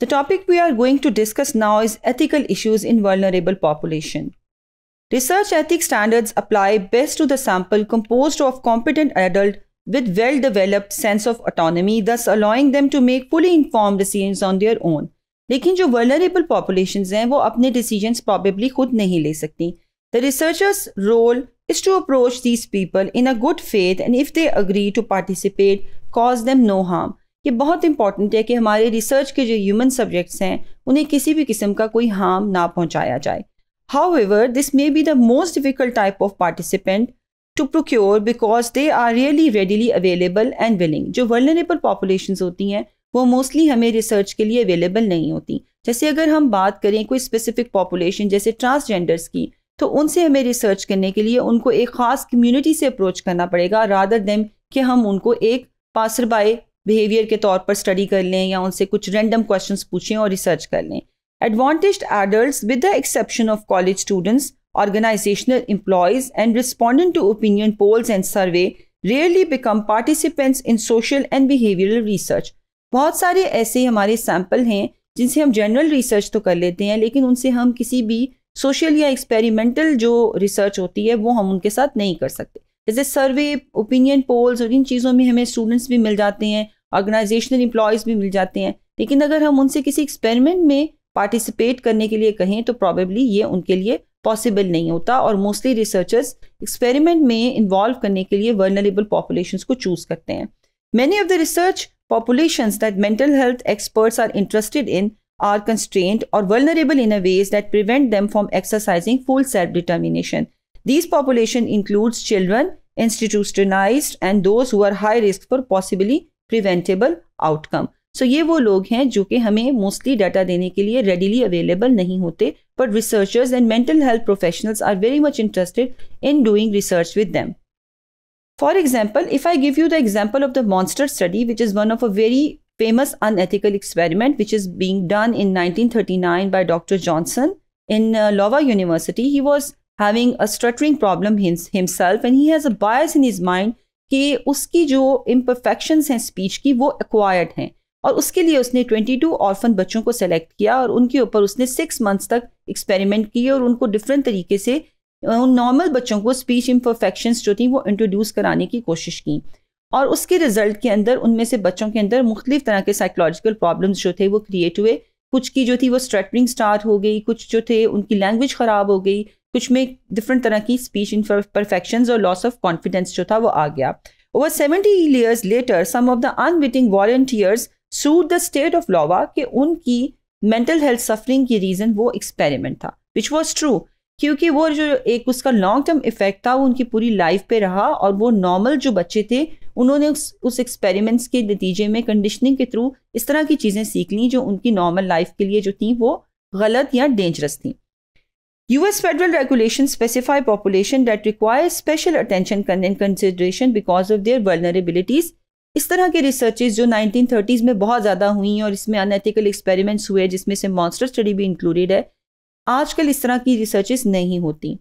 The topic we are going to discuss now is ethical issues in vulnerable population. Research ethics standards apply best to the sample composed of competent adults with well-developed sense of autonomy, thus allowing them to make fully informed decisions on their own. लेकिन जो vulnerable populations हैं वो अपने decisions probably खुद नहीं ले सकती The researchers' role is to approach these people in a good faith, and if they agree to participate, cause them no harm. ये बहुत इंपॉर्टेंट है कि हमारे रिसर्च के जो ह्यूमन सब्जेक्ट्स हैं उन्हें किसी भी किस्म का कोई हार्म ना पहुंचाया जाए however this may be the most difficult type of participant to procure because they are really readily available and willing जो वर्नरेबल पॉपुलेशन होती हैं वो मोस्टली हमें रिसर्च के लिए अवेलेबल नहीं होती जैसे अगर हम बात करें कोई स्पेसिफिक पॉपुलेशन जैसे ट्रांसजेंडर्स की तो उनसे हमें रिसर्च करने के लिए उनको एक ख़ास कम्युनिटी से अप्रोच करना पड़ेगा रादर देम कि हम उनको एक पासर बाय बिहेवियर के तौर पर स्टडी कर लें या उनसे कुछ रेंडम क्वेश्चन पूछें और रिसर्च कर लें advantage adult with the exception of college students organisational employees and respondent to opinion polls and survey rarely become participants in social and behavioural research बहुत सारे ऐसे हमारे सैम्पल हैं जिनसे हम जनरल रिसर्च तो कर लेते हैं लेकिन उनसे हम किसी भी सोशल या एक्सपेरिमेंटल जो रिसर्च होती है वो हम उनके साथ नहीं कर सकते जैसे सर्वे ओपिनियन पोल्स और इन चीज़ों में हमें स्टूडेंट्स भी मिल जाते हैं ऑर्गेनाइजेशनल इम्प्लॉयज़ भी मिल जाते हैं लेकिन अगर हम उनसे किसी एक्सपेरिमेंट में पार्टिसिपेट करने के लिए कहें तो प्रॉबेबली ये उनके लिए पॉसिबल नहीं होता और मोस्टली रिसर्चर्स एक्सपेरिमेंट में इन्वॉल्व करने के लिए वर्नरेबल पॉपुलेशन को चूज़ करते हैं many of the research population that mental health experts are interested in are constrained or vulnerable in a way that prevent them from exercising full self determination this population includes children institutionalise and those who risk for possibly preventable outcome so ये वो लोग हैं जो कि हमें mostly data देने के लिए रेडिली अवेलेबल नहीं होते but researchers and mental health professionals are very much interested in doing research with them for example if I give you the example of the monster study which is one of a very famous unethical experiment which is being done in nineteen thirty nine by doctor Johnson in Iowa university he was having a stuttering problem himself and he has a bias in his mind कि उसकी जो imperfection हैं speech की वो acquired हैं और उसके लिए उसने 22 ऑर्फन बच्चों को सेलेक्ट किया और उनके ऊपर उसने सिक्स मंथ्स तक एक्सपेरिमेंट किए और उनको डिफरेंट तरीके से उन नॉर्मल बच्चों को स्पीच इम्परफेक्शन जो थी वो इंट्रोड्यूस कराने की कोशिश की और उसके रिजल्ट के अंदर उनमें से बच्चों के अंदर मुख्तलिफ तरह के साइकोलॉजिकल प्रॉब्लम्स जो थे वो क्रिएट हुए कुछ की जो थी वो स्ट्रेटनिंग स्टार्ट हो गई कुछ जो थे उनकी लैंग्वेज ख़राब हो गई कुछ में डिफरेंट तरह की स्पीच इन परफेक्शन और लॉस ऑफ कॉन्फिडेंस जो था वो आ गया over seventy years later some of the unwitting volunteers sued the state of Iowa कि उनकी मेंटल हेल्थ सफरिंग की रीज़न वो एक्सपेरिमेंट था विच वॉज ट्रू क्योंकि वो जो एक उसका लॉन्ग टर्म इफेक्ट था वो उनकी पूरी लाइफ पे रहा और वो नॉर्मल जो बच्चे थे उन्होंने उस उस एक्सपेरिमेंट्स के नतीजे में कंडीशनिंग के थ्रू इस तरह की चीज़ें सीख ली जो उनकी नॉर्मल लाइफ के लिए जो थी वो गलत या डेंजरस थी US federal regulations specify population that requires special attention and consideration because of their vulnerabilities. इस तरह के रिसर्चेज जो 1930s में बहुत ज़्यादा हुई और इसमें अनएथिकल एक्सपेरिमेंट्स हुए जिसमें से मॉन्स्टर स्टडी भी इंक्लूडेड है आजकल इस तरह की रिसर्चेज नहीं होती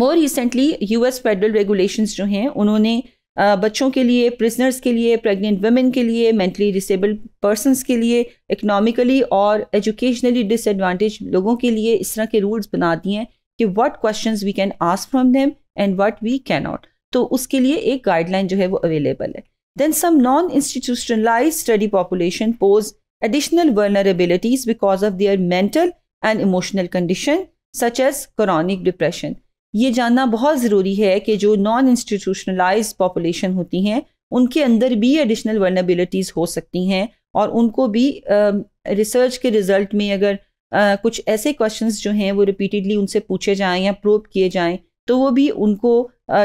more recently US federal regulations जो हैं उन्होंने बच्चों के लिए प्रिजनर्स के लिए प्रेग्नेंट वमेन के लिए मेंटली डिसेबल्ड पर्सनस के लिए इकनॉमिकली और एजुकेशनली डिसएडवांटेज लोगों के लिए इस तरह के रूल्स बना दिए हैं कि what question we can ask from them and what we can not तो उसके लिए एक गाइडलाइन जो है वो अवेलेबल है then some non institutionalise study population pose additional vulnerabilities because of their mental and emotional condition such as chronic depression ये जानना बहुत ज़रूरी है कि जो नॉन इंस्टीट्यूशनलाइज पॉपुलेशन होती हैं उनके अंदर भी एडिशनल वर्नेबिलिटीज़ हो सकती हैं और उनको भी रिसर्च के रिज़ल्ट में अगर आ, कुछ ऐसे क्वेश्चंस जो हैं वो रिपीटेडली उनसे पूछे जाएं या प्रूव किए जाएं तो वो भी उनको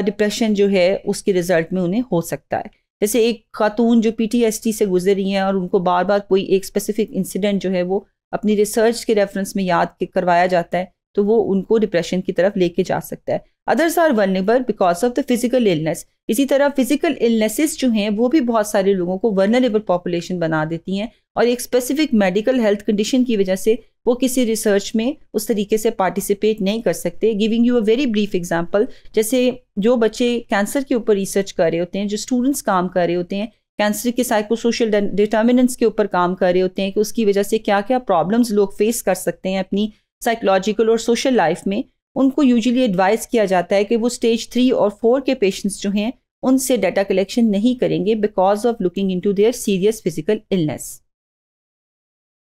डिप्रेशन जो है उसके रिज़ल्ट में उन्हें हो सकता है जैसे एक खातून जो पीटीएसटी से गुजर रही हैं और उनको बार बार कोई एक स्पेसिफिक इंसिडेंट जो है वो अपनी रिसर्च के रेफरेंस में याद करवाया जाता है तो वो उनको डिप्रेशन की तरफ लेके जा सकता है others are vulnerable because of the physical illness इसी तरह फिजिकल इलनेसेस जो हैं वो भी बहुत सारे लोगों को वर्नरेबल पॉपुलेशन बना देती हैं और एक स्पेसिफिक मेडिकल हेल्थ कंडीशन की वजह से वो किसी रिसर्च में उस तरीके से पार्टिसिपेट नहीं कर सकते giving you a very brief example जैसे जो बच्चे कैंसर के ऊपर रिसर्च कर रहे होते हैं जो स्टूडेंट्स काम कर रहे होते हैं कैंसर के साइकोसोशल डिटर्मिनेंट्स के ऊपर काम कर रहे होते हैं कि उसकी वजह से क्या क्या प्रॉब्लम्स लोग फेस कर सकते हैं अपनी साइकोलॉजिकल और सोशल लाइफ में उनको यूजुअली एडवाइस किया जाता है कि वो स्टेज थ्री और फोर के पेशेंट्स जो हैं उनसे डाटा कलेक्शन नहीं करेंगे because of looking into their serious physical illness